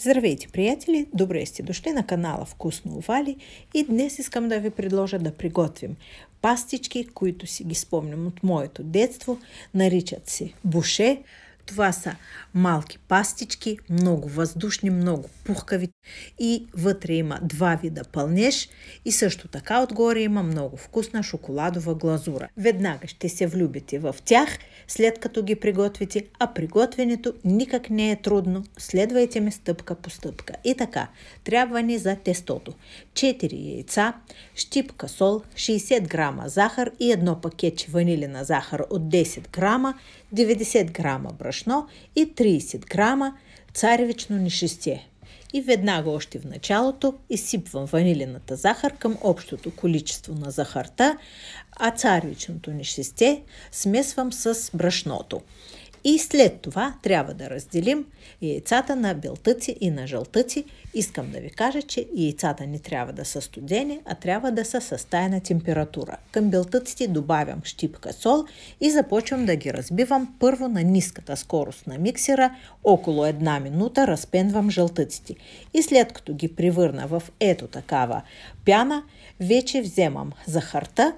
Здравейте, приятели! Добре сте дошли на канала Вкусно Овали и днес искам да ви предложа да приготвим пастички, които си ги спомням от моето детство. Наричат се буше, това са малки пастички, много въздушни, много пухкави и вътре има два вида пълнеж и също така отгоре има много вкусна шоколадова глазура. Веднага ще се влюбите в тях, след като ги приготвите, а приготвянето никак не е трудно. Следвайте ме стъпка по стъпка. И така, трябва ни за тестото. 4 яйца, щипка сол, 60 грама захар и едно пакетче ванилина захар от 10 грама, 90 грама брашно брашно и 30 грама царевично нишестие. И веднага още в началото изсипвам ванилената захар към общото количество на захарта, а царевичното нишесте смесвам с брашното. И след това трябва да разделим яйцата на белтъци и на жълтъци. Искам да ви кажа, че яйцата не трябва да са студени, а трябва да са с тайна температура. Към белтъците добавям щипка сол и започвам да ги разбивам първо на ниската скорост на миксера. Около една минута разпенвам жълтъците. И след като ги превърна в ето такава пяна, вече вземам захарта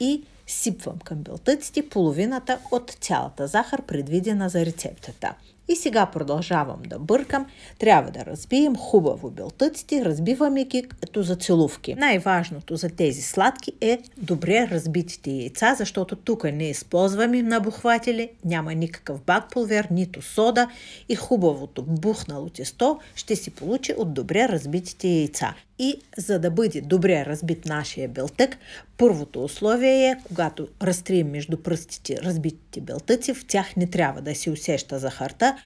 и Сипвам към белтъците половината от цялата захар, предвидена за рецептата. И сега продължавам да бъркам. Трябва да разбием хубаво белтъците, разбиваме ги като за целувки. Най-важното за тези сладки е добре разбитите яйца, защото тук не използваме набухватели, няма никакъв бакпулвер, нито сода и хубавото бухнало тесто ще си получи от добре разбитите яйца. И за да бъде добре разбит нашия белтък, първото условие е, когато разтрием между пръстите разбитите белтъци, в тях не трябва да се усеща захарта.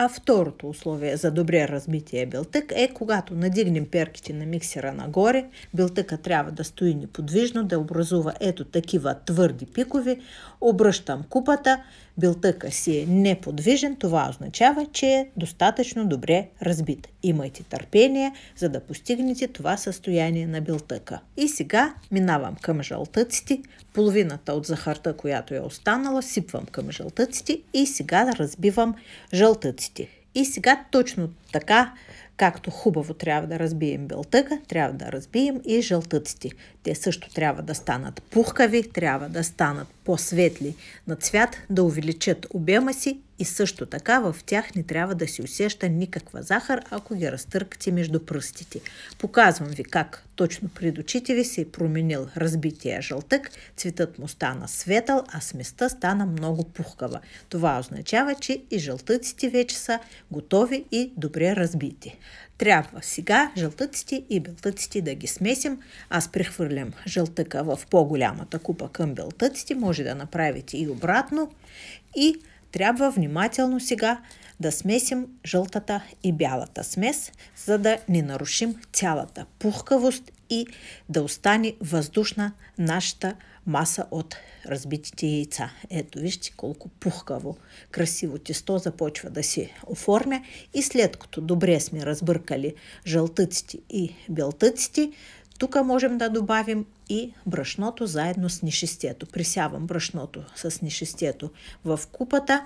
А второто условие за добре разбития белтък е, когато надигнем перките на миксера нагоре, белтъка трябва да стои неподвижно, да образува ето такива твърди пикови. Обръщам купата, белтъка си е неподвижен, това означава, че е достатъчно добре разбит. Имайте търпение, за да постигнете това състояние на белтъка. И сега минавам към жълтъците. Половината от захарта, която е останала, сипвам към жълтъците и сега разбивам жълтъците. И сега точно така Както хубаво трябва да разбием белтъка, трябва да разбием и жълтъците. Те също трябва да станат пухкави, трябва да станат по-светли на цвят, да увеличат обема си и също така в тях не трябва да се усеща никаква захар, ако ги разтъркате между пръстите. Показвам ви как точно пред очите ви се е променил разбития жълтък, цветът му стана светъл, а сместа стана много пухкава. Това означава, че и жълтъците вече са готови и добре разбити. Трябва сега жълтъците и белтъците да ги смесим. Аз прехвърлям жълтъка в по-голямата купа към белтъците. Може да направите и обратно. И трябва внимателно сега да смесим жълтата и бялата смес, за да не нарушим цялата пухкавост и да остане въздушна нашата маса от разбитите яйца. Ето вижте колко пухкаво, красиво тесто започва да се оформя и след като добре сме разбъркали жълтъците и белтъците, тук можем да добавим и брашното заедно с нишестието. Присявам брашното с нишестието в купата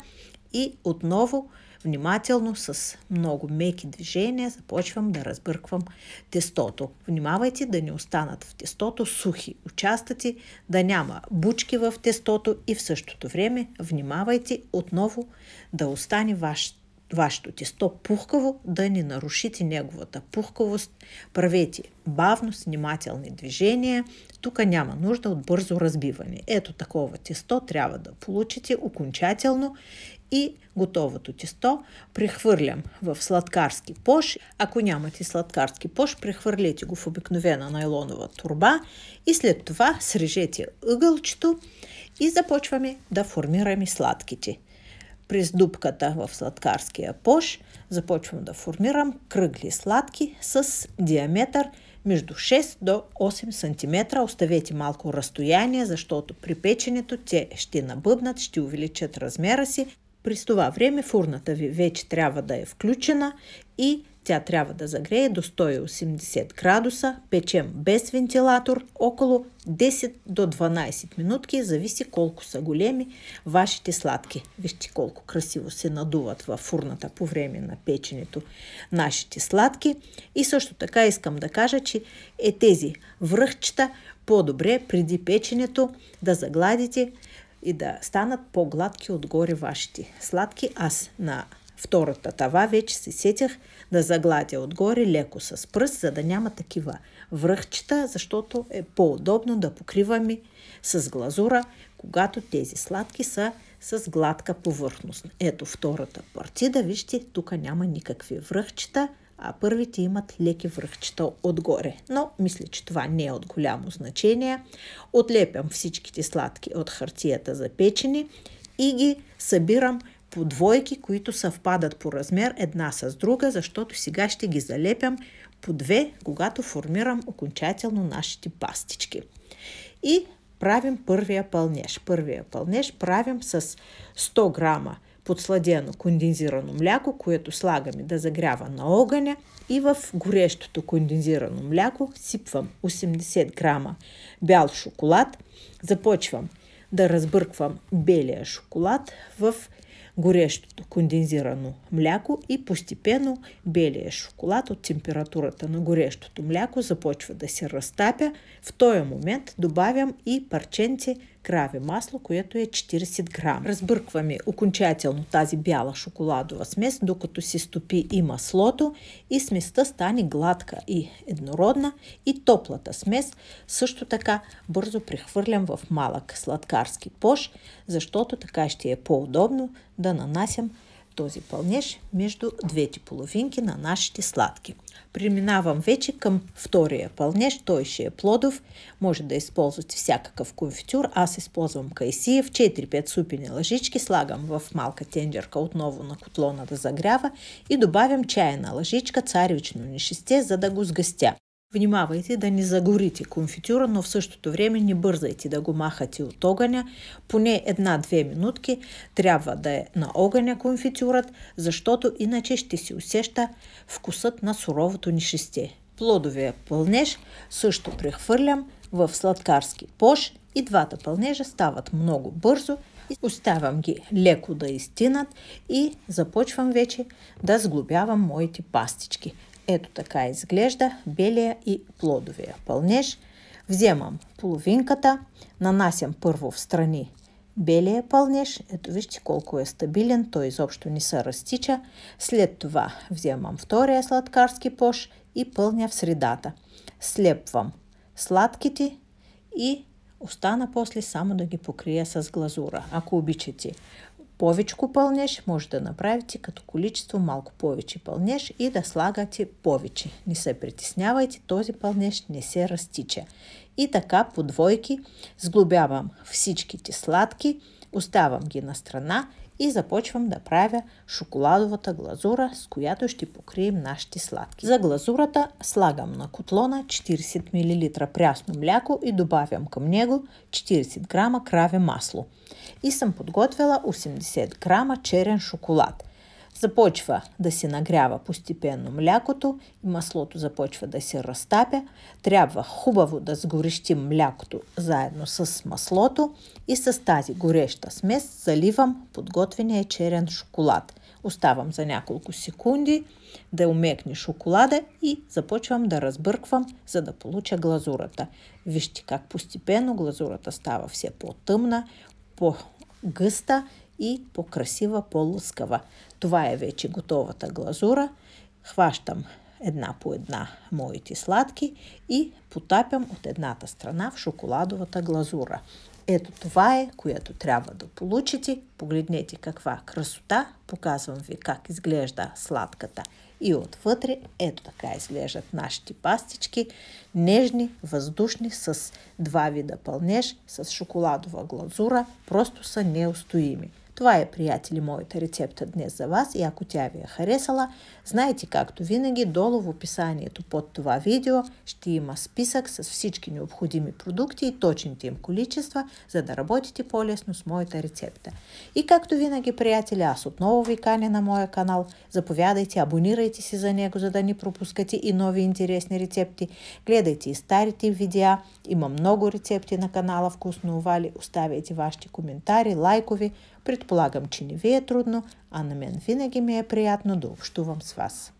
и отново Внимателно с много меки движения започвам да разбърквам тестото. Внимавайте да не останат в тестото сухи участъци, да няма бучки в тестото и в същото време внимавайте отново да остане вашето вашето тесто пухкаво, да не нарушите неговата пухкавост. Правете бавно, снимателни внимателни движения. Тук няма нужда от бързо разбиване. Ето такова тесто трябва да получите окончателно и готовото тесто прехвърлям в сладкарски пош. Ако нямате сладкарски пош, прехвърлете го в обикновена найлонова турба и след това срежете ъгълчето и започваме да формираме сладките. През дупката в сладкарския пош започвам да формирам кръгли сладки с диаметър между 6 до 8 см. Оставете малко разстояние, защото при печенето те ще набъднат, ще увеличат размера си. През това време фурната ви вече трябва да е включена и тя трябва да загрее до 180 градуса, печем без вентилатор около 10 до 12 минутки, зависи колко са големи вашите сладки. Вижте колко красиво се надуват във фурната по време на печенето нашите сладки. И също така искам да кажа, че е тези връхчета по-добре преди печенето да загладите и да станат по-гладки отгоре вашите. Сладки аз на втората тава вече се сетях да загладя отгоре леко с пръст, за да няма такива връхчета, защото е по-удобно да покриваме с глазура, когато тези сладки са с гладка повърхност. Ето втората партида, вижте, тук няма никакви връхчета – а първите имат леки връхчета отгоре, но мисля, че това не е от голямо значение. Отлепям всичките сладки от хартията за печени и ги събирам по двойки, които съвпадат по размер една с друга, защото сега ще ги залепям по две, когато формирам окончателно нашите пастички. И правим първия пълнеж. Първия пълнеж правим с 100 грама подсладено кондензирано мляко, което слагаме да загрява на огъня и в горещото кондензирано мляко сипвам 80 грама бял шоколад. Започвам да разбърквам белия шоколад в горещото кондензирано мляко и постепенно белия шоколад от температурата на горещото мляко започва да се разтапя. В този момент добавям и парченце краве масло, което е 40 грам. Разбъркваме окончателно тази бяла шоколадова смес, докато се стопи и маслото и сместа стане гладка и еднородна и топлата смес също така бързо прехвърлям в малък сладкарски пош, защото така ще е по-удобно да нанасям този пълнеж между двете половинки на нашите сладки. Преминавам вече към втория пълнеж, той ще е плодов, може да използвате всякакъв конфитюр, аз използвам кайсиев, 4-5 супени лъжички, слагам в малка тендерка отново на котлона да загрява и добавям чайна лъжичка царевично нишесте, за да го сгъстя. Внимавайте да не загорите конфитюра, но в същото време не бързайте да го махате от огъня. Поне една-две минутки трябва да е на огъня конфитюрат, защото иначе ще се усеща вкусът на суровото ни шесте. Плодовия пълнеж също прехвърлям в сладкарски пош и двата пълнежа стават много бързо. Оставям ги леко да изтинат и започвам вече да сглобявам моите пастички. Ето така изглежда белия и плодовия пълнеж. Вземам половинката, нанасям първо в страни белия пълнеж. Ето вижте колко е стабилен, той изобщо не се разтича. След това вземам втория сладкарски пош и пълня в средата. Слепвам сладките и остана после само да ги покрия с глазура, ако обичате повечко пълнеж може да направите като количество малко повече пълнеж и да слагате повече. Не се притеснявайте, този пълнеж не се разтича. И така по двойки сглобявам всичките сладки, оставам ги на страна и започвам да правя шоколадовата глазура, с която ще покрием нашите сладки. За глазурата слагам на котлона 40 мл прясно мляко и добавям към него 40 г краве масло. И съм подготвила 80 г черен шоколад – започва да се нагрява постепенно млякото и маслото започва да се разтапя. Трябва хубаво да сгорещим млякото заедно с маслото и с тази гореща смес заливам подготвения черен шоколад. Оставам за няколко секунди да умекне шоколада и започвам да разбърквам, за да получа глазурата. Вижте как постепенно глазурата става все по-тъмна, по-гъста и по-красива, по-лъскава. Това е вече готовата глазура. Хващам една по една моите сладки и потапям от едната страна в шоколадовата глазура. Ето това е, което трябва да получите. Погледнете каква красота. Показвам ви как изглежда сладката. И отвътре, ето така изглеждат нашите пастички. Нежни, въздушни, с два вида пълнеж, с шоколадова глазура. Просто са неустоими. Това е, приятели, моята рецепта днес за вас и ако тя ви е харесала, знаете, както винаги, долу в описанието под това видео ще има списък с всички необходими продукти и точните им количества, за да работите по-лесно с моята рецепта. И както винаги, приятели, аз отново ви каня на моя канал. Заповядайте, абонирайте се за него, за да не пропускате и нови интересни рецепти. Гледайте и старите видеа. Има много рецепти на канала Вкусно Овали. Оставяйте вашите коментари, лайкови, Предполагам, че не ви е трудно, а на мен винаги ми е приятно да общувам с вас.